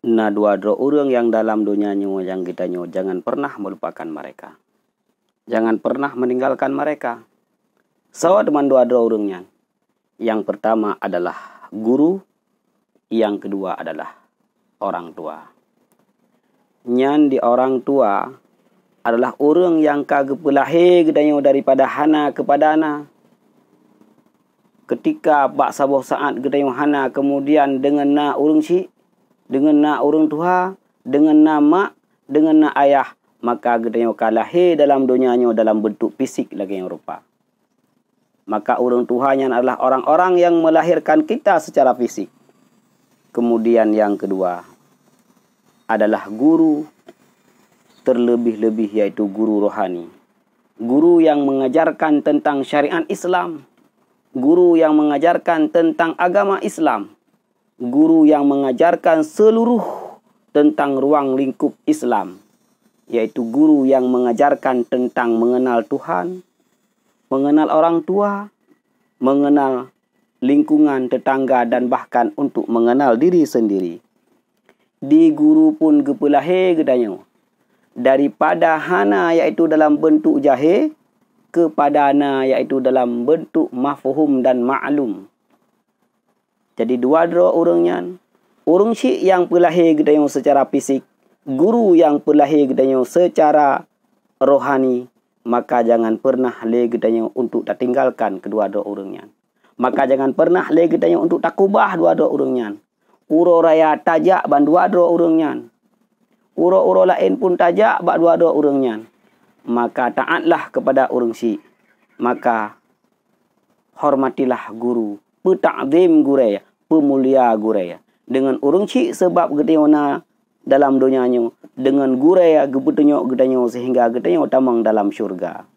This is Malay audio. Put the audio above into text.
Na dua dua orang yang dalam dunia nyawa yang kita nyawa jangan pernah melupakan mereka. Jangan pernah meninggalkan mereka. Sawa teman dua dua orangnya. Yang pertama adalah guru. Yang kedua adalah orang tua. Nyan di orang tua adalah orang yang kagak pelahe gedanya daripada hana kepada hana. Ketika pak sabo saat kita gedanya hana kemudian dengan na urung si dengan nak orang tua, dengan nama, dengan nak ayah, maka kalah he dalam dunianyo dalam bentuk fisik lagi yang rupa. Maka orang tuhannya adalah orang-orang yang melahirkan kita secara fisik. Kemudian yang kedua adalah guru terlebih-lebih yaitu guru rohani. Guru yang mengajarkan tentang syariat Islam. Guru yang mengajarkan tentang agama Islam guru yang mengajarkan seluruh tentang ruang lingkup Islam yaitu guru yang mengajarkan tentang mengenal Tuhan, mengenal orang tua, mengenal lingkungan tetangga dan bahkan untuk mengenal diri sendiri. Di guru pun gepelahe gedanyo. Daripada hana yaitu dalam bentuk jahe kepada ana yaitu dalam bentuk mafhum dan ma'lum. Jadi dua dua orangnya. Orang si yang pelahir gedayu secara fisik. Guru yang pelahir gedayu secara rohani. Maka jangan pernah leh gedayu untuk tak tinggalkan kedua dua orangnya. Maka jangan pernah leh gedayu untuk tak kubah dua dua orangnya. Uro raya tajak ban dua dua orangnya. Uro-uro lain pun tajak bak dua dua orangnya. Maka taatlah kepada orang si. Maka hormatilah guru. Pertakzim gurai pemulia gurai dengan urung cik sebab gedenyo na dalam dunianyo dengan gurai gebutenyo gedenyo sehingga gedenyo tamang dalam syurga